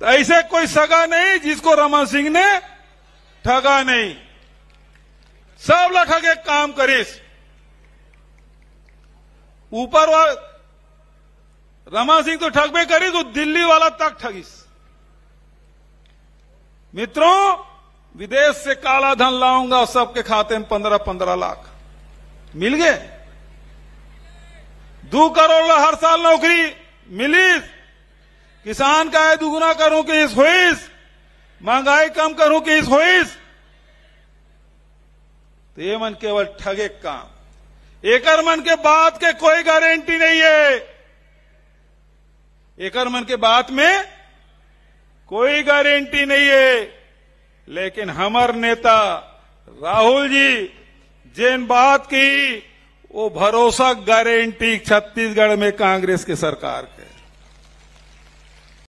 तो ऐसे कोई सगा नहीं जिसको रमन सिंह ने ठगा नहीं सब लखा के काम करीस ऊपर रमन सिंह तो ठगबे करी तो दिल्ली वाला तक ठगीस मित्रों विदेश से काला धन लाऊंगा सबके खाते में पंद्रह पंद्रह लाख मिल गए दो करोड़ हर साल नौकरी मिली किसान का है दुगुना करूं कि इस होइस महंगाई कम करूं कि इस होइस तो ये मन केवल ठगे काम एकड़ मन के बात के कोई गारंटी नहीं है एकड़ मन के बात में कोई गारंटी नहीं है लेकिन हमार नेता राहुल जी जिन बात की वो भरोसा गारंटी छत्तीसगढ़ में कांग्रेस की सरकार के